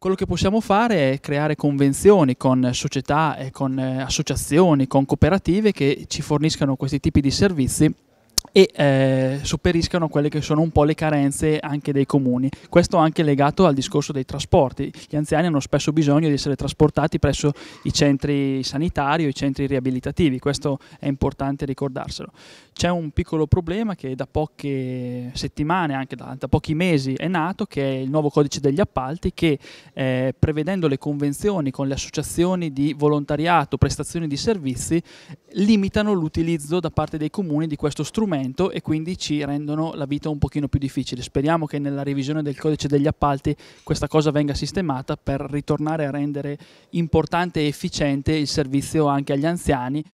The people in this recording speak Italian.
Quello che possiamo fare è creare convenzioni con società e con eh, associazioni, con cooperative che ci forniscano questi tipi di servizi e eh, superiscano quelle che sono un po' le carenze anche dei comuni. Questo anche legato al discorso dei trasporti. Gli anziani hanno spesso bisogno di essere trasportati presso i centri sanitari o i centri riabilitativi, questo è importante ricordarselo. C'è un piccolo problema che da poche settimane, anche da, da pochi mesi è nato, che è il nuovo codice degli appalti che eh, prevedendo le convenzioni con le associazioni di volontariato, prestazioni di servizi, limitano l'utilizzo da parte dei comuni di questo strumento momento e quindi ci rendono la vita un pochino più difficile. Speriamo che nella revisione del codice degli appalti questa cosa venga sistemata per ritornare a rendere importante e efficiente il servizio anche agli anziani.